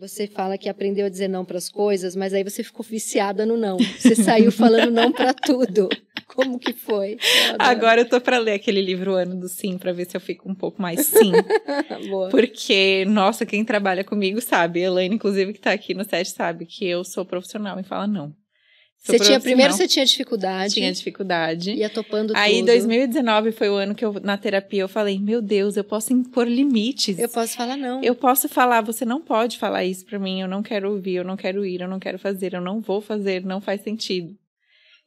Você fala que aprendeu a dizer não para as coisas, mas aí você ficou viciada no não. Você saiu falando não para tudo. Como que foi? Eu Agora eu tô para ler aquele livro o Ano do Sim para ver se eu fico um pouco mais sim. Boa. Porque nossa, quem trabalha comigo sabe, a Elaine inclusive que tá aqui no set sabe que eu sou profissional e fala não. Você tinha primeiro você tinha dificuldade. Tinha dificuldade. Ia topando Aí, tudo. Aí 2019 foi o ano que eu na terapia eu falei: "Meu Deus, eu posso impor limites. Eu posso falar não. Eu posso falar, você não pode falar isso para mim, eu não quero ouvir, eu não quero ir, eu não quero fazer, eu não vou fazer, não faz sentido".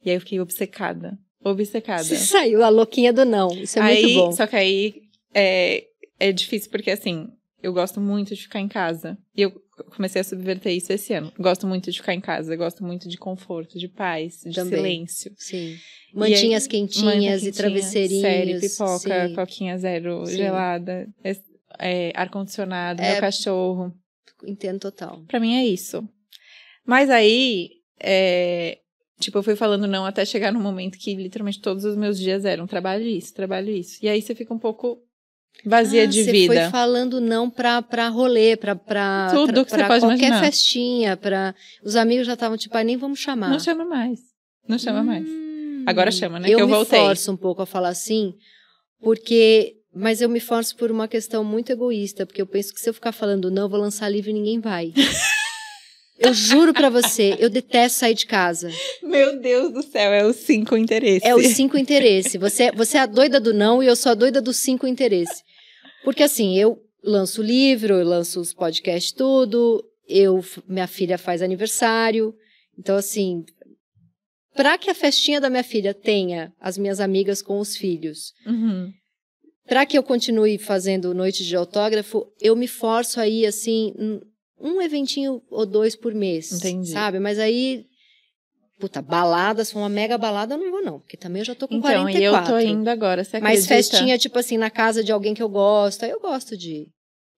E aí eu fiquei obcecada, obcecada. Você saiu a louquinha do não. Isso é aí, muito bom. Só que aí é, é difícil porque assim, eu gosto muito de ficar em casa. E eu comecei a subverter isso esse ano. Gosto muito de ficar em casa, gosto muito de conforto, de paz, de Também. silêncio. Sim. Mantinhas aí, quentinhas quentinha, e travesseirinhos. Série, pipoca, sim. coquinha zero, sim. gelada, é, é, ar-condicionado, é, meu cachorro. Entendo total. Pra mim é isso. Mas aí, é, tipo, eu fui falando não até chegar no momento que literalmente todos os meus dias eram trabalho isso, trabalho isso. E aí você fica um pouco vazia ah, de vida. Você foi falando não pra, pra rolê, pra, pra, Tudo pra, que pra pode qualquer imaginar. festinha, pra... Os amigos já estavam tipo, ah, nem vamos chamar. Não chama mais. Não chama hum, mais. Agora chama, né? Eu, que eu me voltei. forço um pouco a falar assim, porque... Mas eu me forço por uma questão muito egoísta, porque eu penso que se eu ficar falando não, eu vou lançar livro e ninguém vai. Eu juro para você, eu detesto sair de casa. Meu Deus do céu, é os cinco interesses. É os cinco interesses. Você, é, você é a doida do não e eu sou a doida dos cinco interesses. Porque assim, eu lanço o livro, eu lanço os podcasts tudo, eu minha filha faz aniversário. Então assim, para que a festinha da minha filha tenha as minhas amigas com os filhos. Uhum. Para que eu continue fazendo noite de autógrafo, eu me forço aí assim um eventinho ou dois por mês. Entendi. Sabe? Mas aí. Puta, balada, se for uma mega balada, eu não vou, não. Porque também eu já tô com então, 44. Então, eu tô indo agora, você acredita? Mas festinha, tipo assim, na casa de alguém que eu gosto. Aí eu gosto de ir.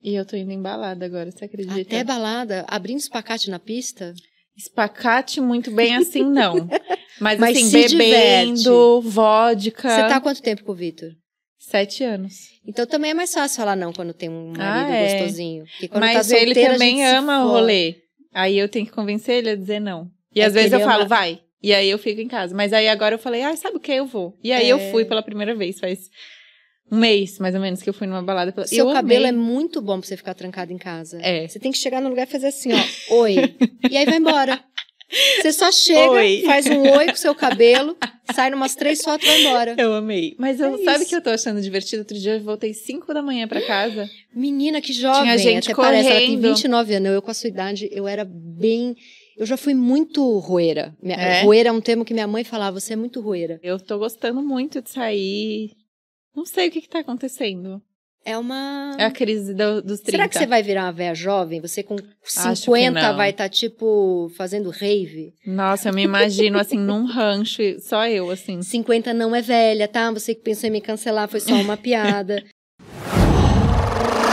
E eu tô indo em balada agora, você acredita? Até balada? Abrindo espacate na pista? Espacate muito bem assim, não. Mas, Mas assim, bebendo, diverte. vodka. Você tá há quanto tempo com o Vitor? Sete anos. Então também é mais fácil falar não quando tem um ah, marido ah, é. gostosinho. Mas tá solteira, ele também ama o rolê. Aí eu tenho que convencer ele a dizer não. E é às vezes eu falo, vai. E aí eu fico em casa. Mas aí agora eu falei, ah, sabe o que? Eu vou. E aí é. eu fui pela primeira vez, faz um mês, mais ou menos, que eu fui numa balada. Seu eu cabelo amei. é muito bom pra você ficar trancado em casa. É. Você tem que chegar no lugar e fazer assim, ó, oi. e aí vai embora. Você só chega, oi. faz um oi com seu cabelo, sai umas três fotos e vai embora. Eu amei. Mas eu, é sabe o que eu tô achando divertido? Outro dia eu voltei cinco da manhã para casa. Menina, que jovem. Tinha gente Até correndo. parece, ela tem 29 anos. Eu, com a sua idade, eu era bem... Eu já fui muito roeira. É? Roeira é um termo que minha mãe falava, você é muito roeira. Eu tô gostando muito de sair. Não sei o que que tá acontecendo. É uma. É a crise do, dos 30. Será que você vai virar uma véia jovem? Você com 50 vai estar, tá, tipo, fazendo rave? Nossa, eu me imagino, assim, num rancho, só eu, assim. 50 não é velha, tá? Você que pensou em me cancelar foi só uma piada.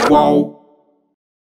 Qual?